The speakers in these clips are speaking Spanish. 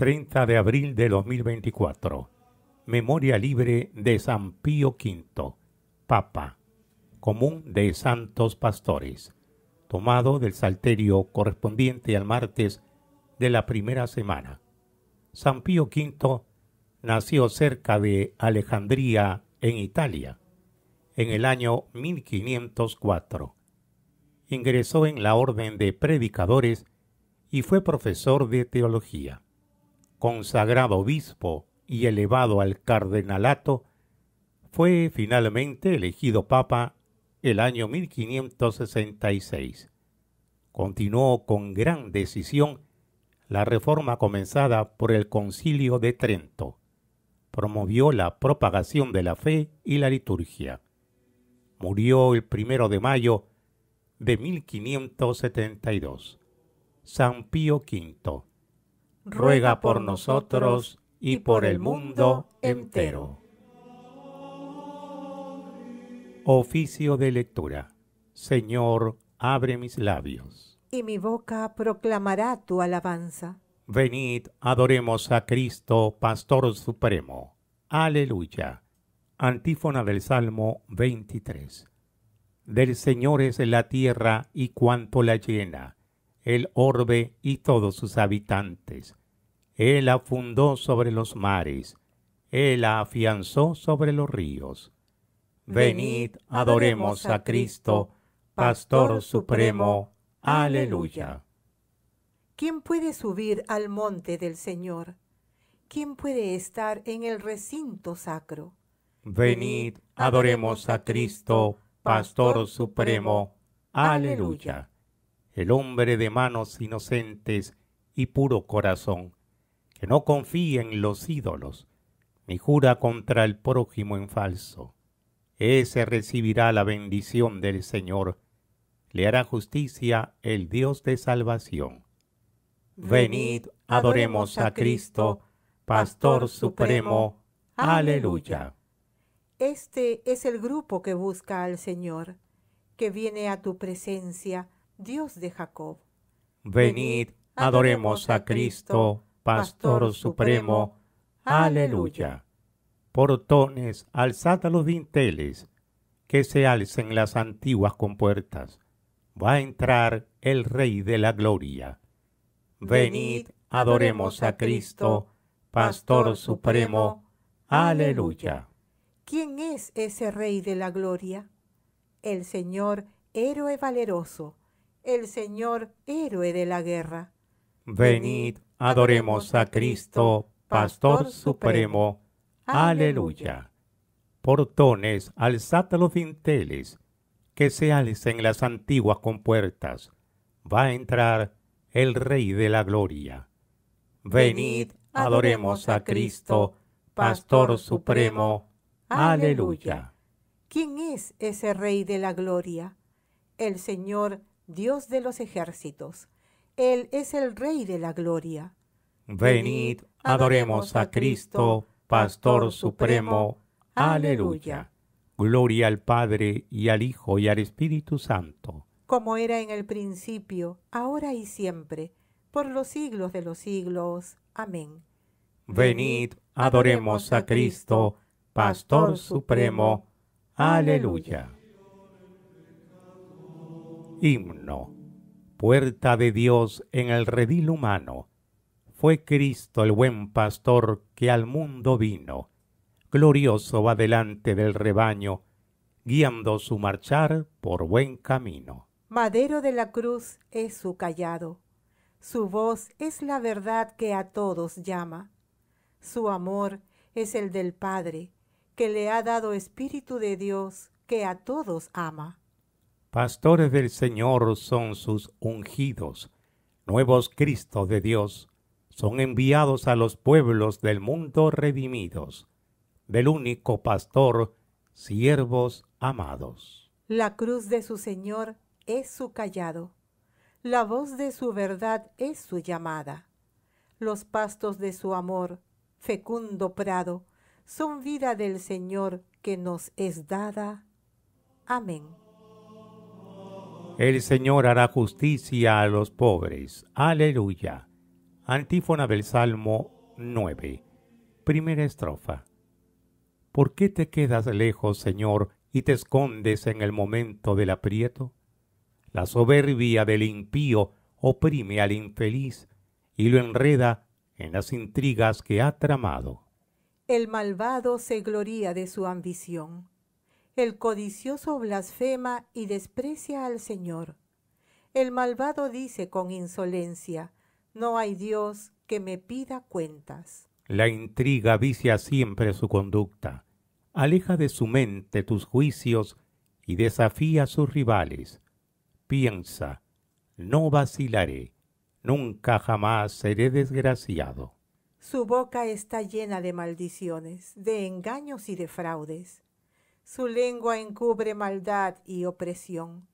30 de abril de 2024. Memoria libre de San Pío V, Papa, Común de Santos Pastores, tomado del salterio correspondiente al martes de la primera semana. San Pío V nació cerca de Alejandría, en Italia, en el año 1504. Ingresó en la orden de predicadores y fue profesor de teología consagrado obispo y elevado al cardenalato, fue finalmente elegido papa el año 1566. Continuó con gran decisión la reforma comenzada por el Concilio de Trento. Promovió la propagación de la fe y la liturgia. Murió el primero de mayo de 1572. San Pío V ruega por nosotros y por el mundo entero. Oficio de lectura. Señor, abre mis labios. Y mi boca proclamará tu alabanza. Venid, adoremos a Cristo, Pastor Supremo. Aleluya. Antífona del Salmo 23. Del Señor es la tierra y cuanto la llena, el orbe y todos sus habitantes él afundó sobre los mares, Él afianzó sobre los ríos. Venid, adoremos a Cristo, Pastor Supremo. Aleluya. ¿Quién puede subir al monte del Señor? ¿Quién puede estar en el recinto sacro? Venid, adoremos a Cristo, Pastor Supremo. Aleluya. El hombre de manos inocentes y puro corazón que no confíe en los ídolos, ni jura contra el prójimo en falso. Ese recibirá la bendición del Señor, le hará justicia el Dios de salvación. Venid, adoremos a Cristo, Pastor Supremo. Aleluya. Este es el grupo que busca al Señor, que viene a tu presencia, Dios de Jacob. Venid, adoremos a Cristo, Pastor Supremo. Aleluya. Portones, alzad a los dinteles, que se alcen las antiguas compuertas. Va a entrar el Rey de la Gloria. Venid, adoremos a Cristo, Pastor Supremo. Aleluya. ¿Quién es ese Rey de la Gloria? El Señor, héroe valeroso, el Señor, héroe de la guerra. Venid, Adoremos a Cristo, Pastor Supremo. Aleluya. Portones, alzad los vinteles, que se alcen las antiguas compuertas. Va a entrar el Rey de la Gloria. Venid, adoremos a Cristo, Pastor Supremo. Aleluya. ¿Quién es ese Rey de la Gloria? El Señor, Dios de los ejércitos. Él es el Rey de la Gloria. Venid, adoremos a Cristo, Pastor Supremo. Aleluya. Gloria al Padre y al Hijo y al Espíritu Santo. Como era en el principio, ahora y siempre, por los siglos de los siglos. Amén. Venid, adoremos a Cristo, Pastor Supremo. Aleluya. Himno puerta de Dios en el redil humano. Fue Cristo el buen pastor que al mundo vino. Glorioso va delante del rebaño, guiando su marchar por buen camino. Madero de la cruz es su callado. Su voz es la verdad que a todos llama. Su amor es el del Padre, que le ha dado Espíritu de Dios, que a todos ama. Pastores del Señor son sus ungidos, nuevos Cristo de Dios, son enviados a los pueblos del mundo redimidos, del único pastor, siervos amados. La cruz de su Señor es su callado, la voz de su verdad es su llamada. Los pastos de su amor, fecundo prado, son vida del Señor que nos es dada. Amén. El Señor hará justicia a los pobres. Aleluya. Antífona del Salmo 9. Primera estrofa. ¿Por qué te quedas lejos, Señor, y te escondes en el momento del aprieto? La soberbia del impío oprime al infeliz y lo enreda en las intrigas que ha tramado. El malvado se gloría de su ambición el codicioso blasfema y desprecia al Señor. El malvado dice con insolencia, no hay Dios que me pida cuentas. La intriga vicia siempre su conducta. Aleja de su mente tus juicios y desafía a sus rivales. Piensa, no vacilaré, nunca jamás seré desgraciado. Su boca está llena de maldiciones, de engaños y de fraudes. Su lengua encubre maldad y opresión.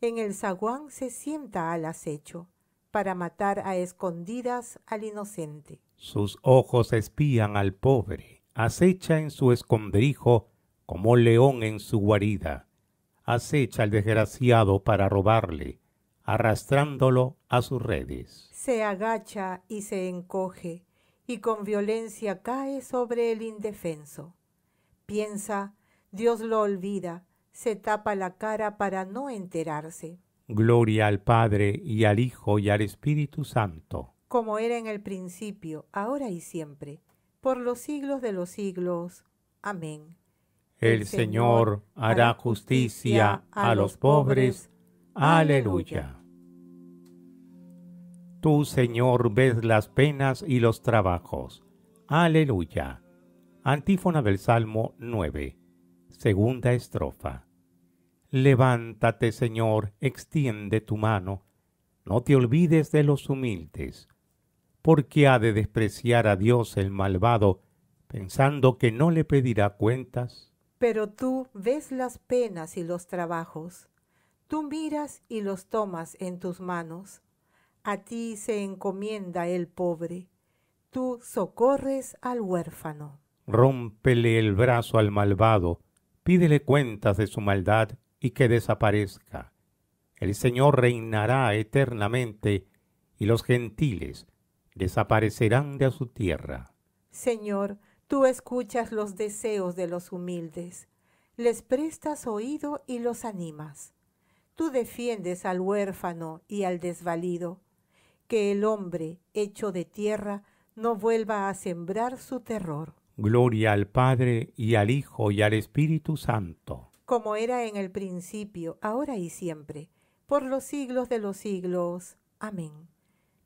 En el zaguán se sienta al acecho para matar a escondidas al inocente. Sus ojos espían al pobre, acecha en su escondrijo como león en su guarida. Acecha al desgraciado para robarle, arrastrándolo a sus redes. Se agacha y se encoge, y con violencia cae sobre el indefenso. Piensa, Dios lo olvida, se tapa la cara para no enterarse. Gloria al Padre y al Hijo y al Espíritu Santo. Como era en el principio, ahora y siempre, por los siglos de los siglos. Amén. El, Señor hará justicia a los pobres. Aleluya. Tú, Señor, ves las penas y los trabajos. Aleluya. Antífona del Salmo 9. Segunda estrofa. Levántate, Señor, extiende tu mano, no te olvides de los humildes, ¿Por qué ha de despreciar a Dios el malvado, pensando que no le pedirá cuentas. Pero tú ves las penas y los trabajos, tú miras y los tomas en tus manos, a ti se encomienda el pobre, tú socorres al huérfano. Rómpele el brazo al malvado, Pídele cuentas de su maldad y que desaparezca. El Señor reinará eternamente y los gentiles desaparecerán de su tierra. Señor, tú escuchas los deseos de los humildes, les prestas oído y los animas. Tú defiendes al huérfano y al desvalido, que el hombre hecho de tierra no vuelva a sembrar su terror. Gloria al Padre y al Hijo y al Espíritu Santo. Como era en el principio, ahora y siempre, por los siglos de los siglos. Amén.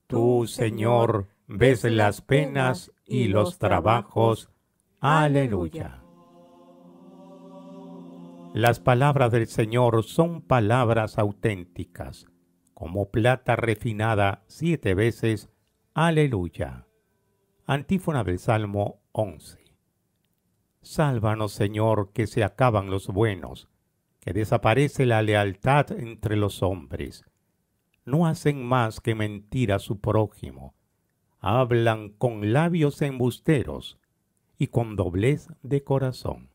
Tú, Señor, ves las penas y los trabajos. Aleluya. Las palabras del Señor son palabras auténticas, como plata refinada siete veces. Aleluya. Antífona del Salmo 11. Sálvanos, Señor, que se acaban los buenos, que desaparece la lealtad entre los hombres. No hacen más que mentir a su prójimo. Hablan con labios embusteros y con doblez de corazón.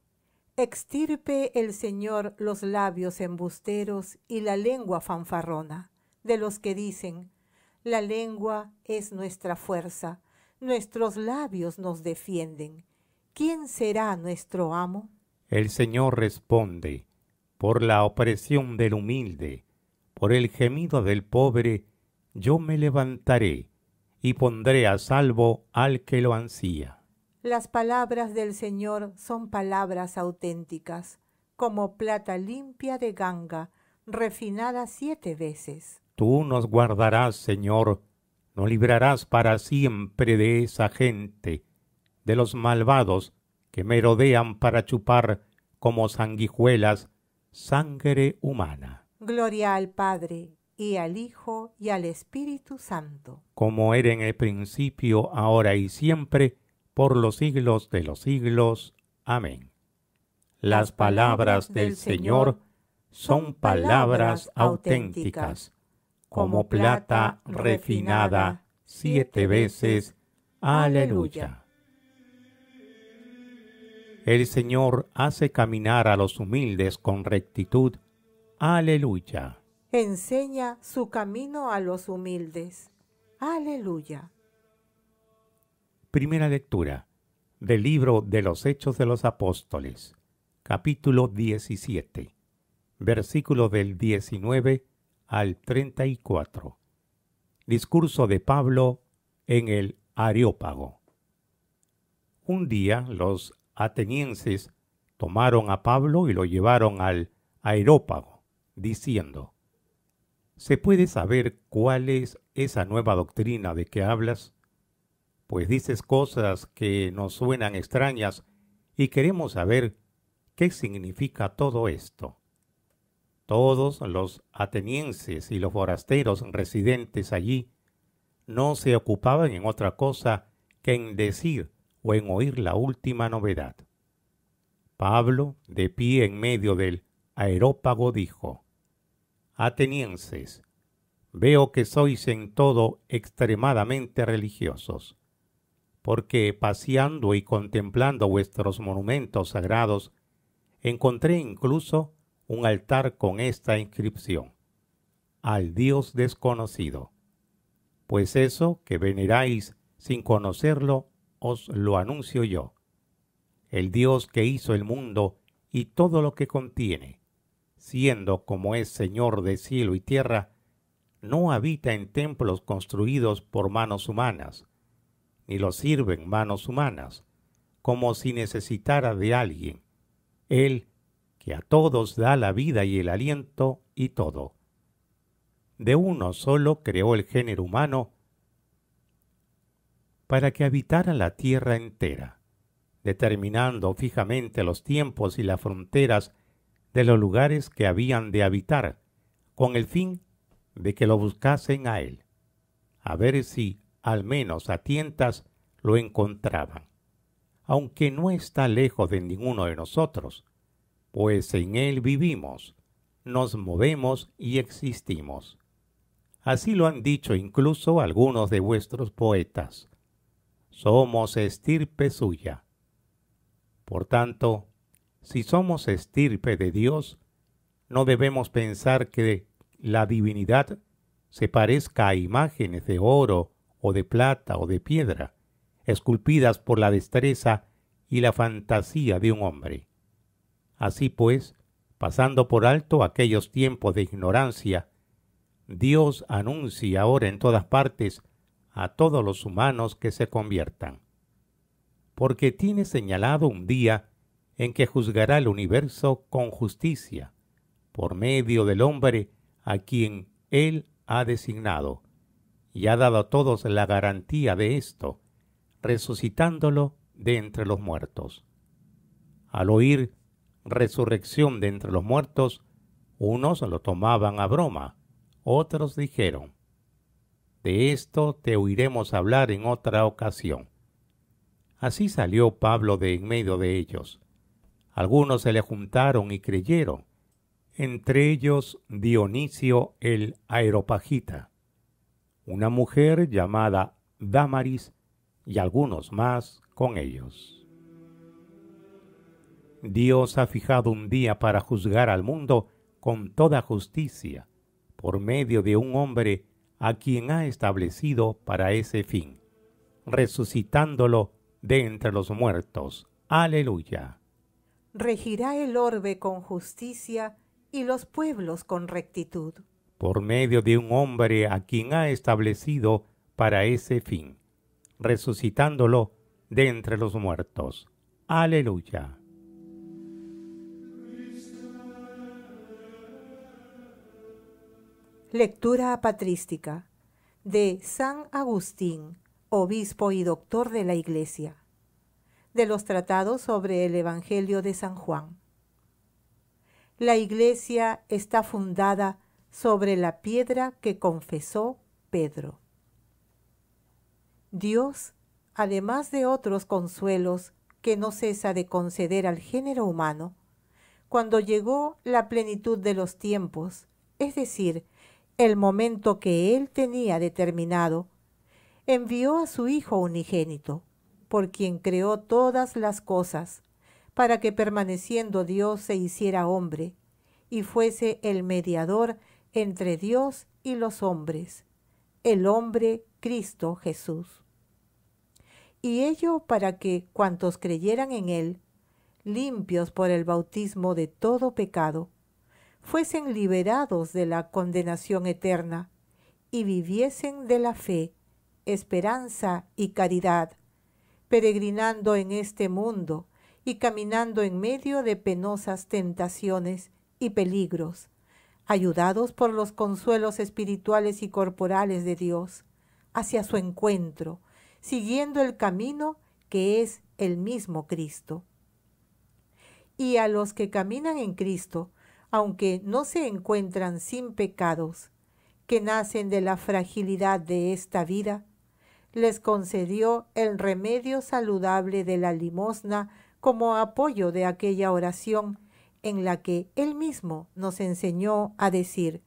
Extirpe el Señor los labios embusteros y la lengua fanfarrona, de los que dicen, la lengua es nuestra fuerza, nuestros labios nos defienden. ¿quién será nuestro amo? El Señor responde, por la opresión del humilde, por el gemido del pobre, yo me levantaré y pondré a salvo al que lo ansía. Las palabras del Señor son palabras auténticas, como plata limpia de ganga, refinada siete veces. Tú nos guardarás, Señor, nos librarás para siempre de esa gente de los malvados que merodean para chupar como sanguijuelas sangre humana. Gloria al Padre, y al Hijo, y al Espíritu Santo. Como era en el principio, ahora y siempre, por los siglos de los siglos. Amén. Las palabras del Señor son palabras auténticas, como plata refinada siete veces. Aleluya. El Señor hace caminar a los humildes con rectitud. Aleluya. Enseña su camino a los humildes. Aleluya. Primera lectura del libro de los Hechos de los Apóstoles, capítulo 17, versículo del 19 al 34. Discurso de Pablo en el Areópago. Un día los atenienses tomaron a Pablo y lo llevaron al aerópago, diciendo, ¿Se puede saber cuál es esa nueva doctrina de que hablas? Pues dices cosas que nos suenan extrañas y queremos saber qué significa todo esto. Todos los atenienses y los forasteros residentes allí no se ocupaban en otra cosa que en decir o en oír la última novedad. Pablo, de pie en medio del aerópago, dijo, Atenienses, veo que sois en todo extremadamente religiosos, porque paseando y contemplando vuestros monumentos sagrados, encontré incluso un altar con esta inscripción, al Dios desconocido, pues eso que veneráis sin conocerlo os lo anuncio yo, el Dios que hizo el mundo y todo lo que contiene, siendo como es Señor de cielo y tierra, no habita en templos construidos por manos humanas, ni lo sirven manos humanas, como si necesitara de alguien. Él, que a todos da la vida y el aliento y todo. De uno solo creó el género humano para que habitara la tierra entera, determinando fijamente los tiempos y las fronteras de los lugares que habían de habitar, con el fin de que lo buscasen a él, a ver si, al menos a tientas, lo encontraban, aunque no está lejos de ninguno de nosotros, pues en él vivimos, nos movemos y existimos. Así lo han dicho incluso algunos de vuestros poetas somos estirpe suya. Por tanto, si somos estirpe de Dios, no debemos pensar que la divinidad se parezca a imágenes de oro o de plata o de piedra, esculpidas por la destreza y la fantasía de un hombre. Así pues, pasando por alto aquellos tiempos de ignorancia, Dios anuncia ahora en todas partes a todos los humanos que se conviertan. Porque tiene señalado un día en que juzgará el universo con justicia, por medio del hombre a quien él ha designado, y ha dado a todos la garantía de esto, resucitándolo de entre los muertos. Al oír resurrección de entre los muertos, unos lo tomaban a broma, otros dijeron, de esto te oiremos hablar en otra ocasión. Así salió Pablo de en medio de ellos. Algunos se le juntaron y creyeron, entre ellos Dionisio el Aeropagita, una mujer llamada Damaris y algunos más con ellos. Dios ha fijado un día para juzgar al mundo con toda justicia, por medio de un hombre a quien ha establecido para ese fin, resucitándolo de entre los muertos. Aleluya. Regirá el orbe con justicia y los pueblos con rectitud. Por medio de un hombre a quien ha establecido para ese fin, resucitándolo de entre los muertos. Aleluya. Lectura apatrística de San Agustín, obispo y doctor de la Iglesia, de los tratados sobre el Evangelio de San Juan. La Iglesia está fundada sobre la piedra que confesó Pedro. Dios, además de otros consuelos que no cesa de conceder al género humano, cuando llegó la plenitud de los tiempos, es decir, el momento que él tenía determinado, envió a su Hijo unigénito, por quien creó todas las cosas, para que permaneciendo Dios se hiciera hombre, y fuese el mediador entre Dios y los hombres, el hombre Cristo Jesús. Y ello para que cuantos creyeran en Él, limpios por el bautismo de todo pecado, fuesen liberados de la condenación eterna y viviesen de la fe, esperanza y caridad, peregrinando en este mundo y caminando en medio de penosas tentaciones y peligros, ayudados por los consuelos espirituales y corporales de Dios, hacia su encuentro, siguiendo el camino que es el mismo Cristo. Y a los que caminan en Cristo, aunque no se encuentran sin pecados, que nacen de la fragilidad de esta vida, les concedió el remedio saludable de la limosna como apoyo de aquella oración en la que él mismo nos enseñó a decir,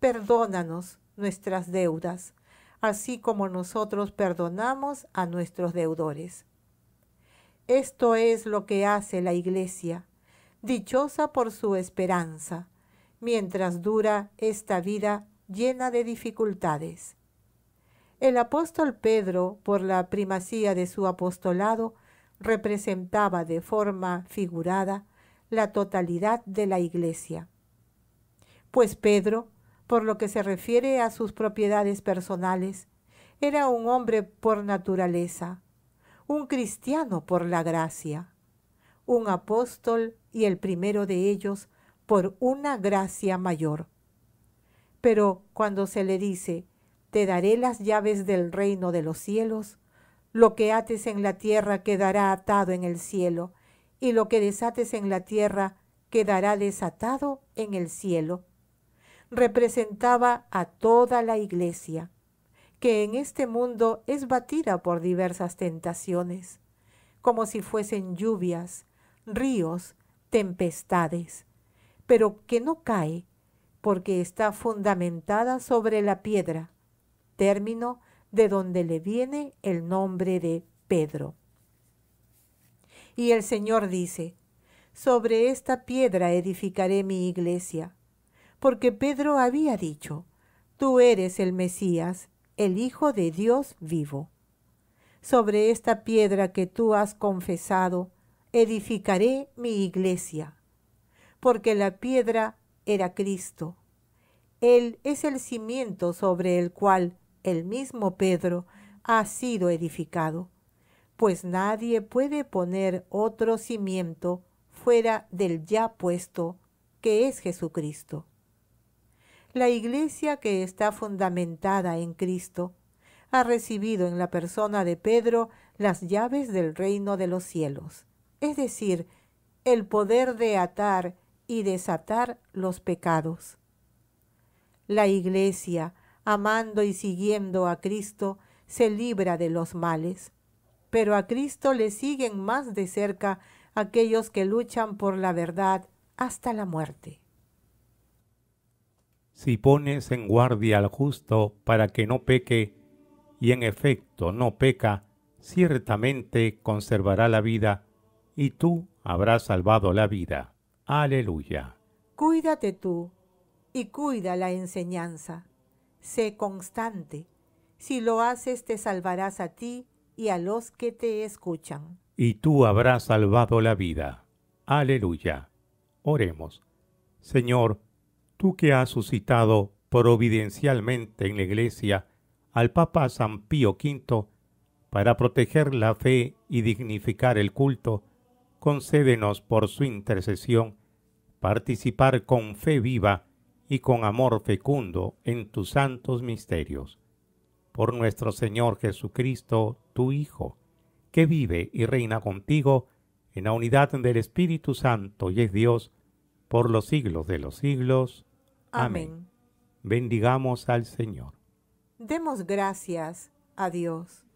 perdónanos nuestras deudas, así como nosotros perdonamos a nuestros deudores. Esto es lo que hace la Iglesia, dichosa por su esperanza, mientras dura esta vida llena de dificultades. El apóstol Pedro, por la primacía de su apostolado, representaba de forma figurada la totalidad de la Iglesia. Pues Pedro, por lo que se refiere a sus propiedades personales, era un hombre por naturaleza, un cristiano por la gracia un apóstol y el primero de ellos por una gracia mayor. Pero cuando se le dice, te daré las llaves del reino de los cielos, lo que ates en la tierra quedará atado en el cielo, y lo que desates en la tierra quedará desatado en el cielo. Representaba a toda la iglesia, que en este mundo es batida por diversas tentaciones, como si fuesen lluvias, ríos, tempestades, pero que no cae porque está fundamentada sobre la piedra, término de donde le viene el nombre de Pedro. Y el Señor dice, sobre esta piedra edificaré mi iglesia, porque Pedro había dicho, tú eres el Mesías, el Hijo de Dios vivo. Sobre esta piedra que tú has confesado, edificaré mi iglesia, porque la piedra era Cristo. Él es el cimiento sobre el cual el mismo Pedro ha sido edificado, pues nadie puede poner otro cimiento fuera del ya puesto, que es Jesucristo. La iglesia que está fundamentada en Cristo ha recibido en la persona de Pedro las llaves del reino de los cielos es decir, el poder de atar y desatar los pecados. La Iglesia, amando y siguiendo a Cristo, se libra de los males, pero a Cristo le siguen más de cerca aquellos que luchan por la verdad hasta la muerte. Si pones en guardia al justo para que no peque, y en efecto no peca, ciertamente conservará la vida y tú habrás salvado la vida. Aleluya. Cuídate tú y cuida la enseñanza. Sé constante. Si lo haces te salvarás a ti y a los que te escuchan. Y tú habrás salvado la vida. Aleluya. Oremos. Señor, tú que has suscitado providencialmente en la Iglesia al Papa San Pío V para proteger la fe y dignificar el culto, concédenos por su intercesión participar con fe viva y con amor fecundo en tus santos misterios. Por nuestro Señor Jesucristo, tu Hijo, que vive y reina contigo en la unidad del Espíritu Santo y es Dios, por los siglos de los siglos. Amén. Bendigamos al Señor. Demos gracias a Dios.